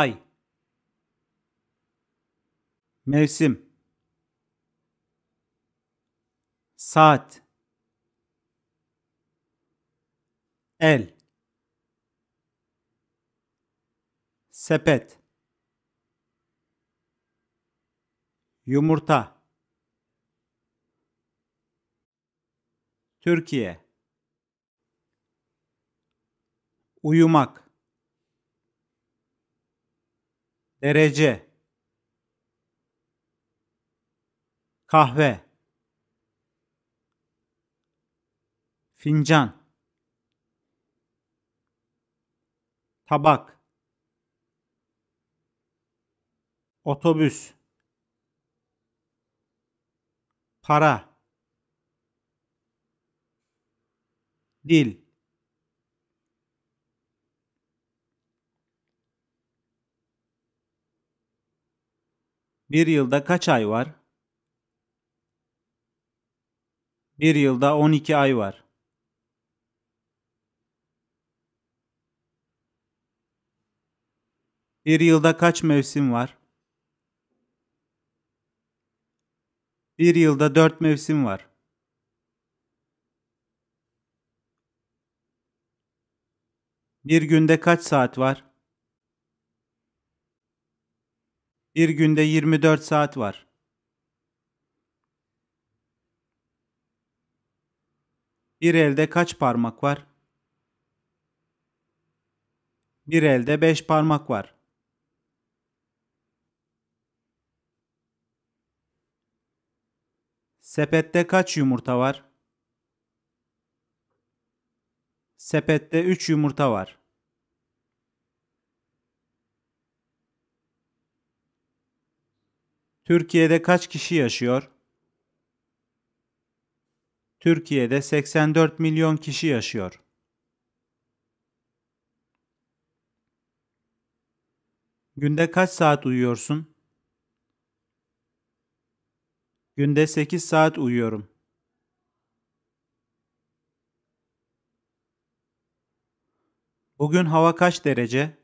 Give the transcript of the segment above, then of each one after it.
ay mevsim saat el sepet yumurta Türkiye uyumak derece kahve fincan tabak otobüs para dil Bir yılda kaç ay var? Bir yılda 12 ay var. Bir yılda kaç mevsim var? Bir yılda dört mevsim var. Bir günde kaç saat var? Bir günde 24 saat var. Bir elde kaç parmak var? Bir elde beş parmak var. Sepette kaç yumurta var? Sepette üç yumurta var. Türkiye'de kaç kişi yaşıyor? Türkiye'de 84 milyon kişi yaşıyor. Günde kaç saat uyuyorsun? Günde 8 saat uyuyorum. Bugün hava kaç derece?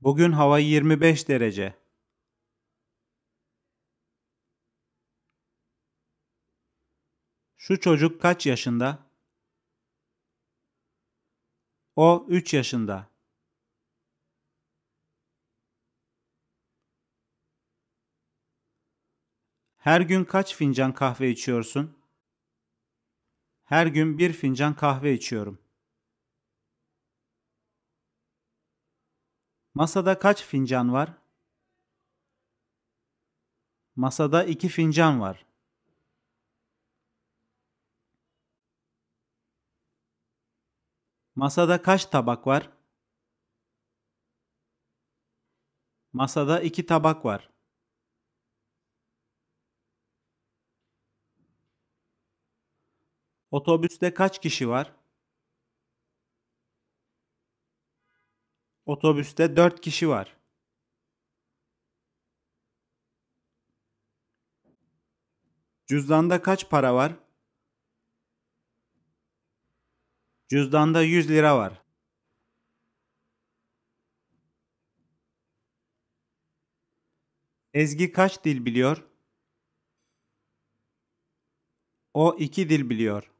Bugün hava 25 derece. Şu çocuk kaç yaşında? O 3 yaşında. Her gün kaç fincan kahve içiyorsun? Her gün bir fincan kahve içiyorum. Masada kaç fincan var? Masada iki fincan var. Masada kaç tabak var? Masada iki tabak var. Otobüste kaç kişi var? Otobüste 4 kişi var. Cüzdanda kaç para var? Cüzdanda 100 lira var. Ezgi kaç dil biliyor? O iki dil biliyor.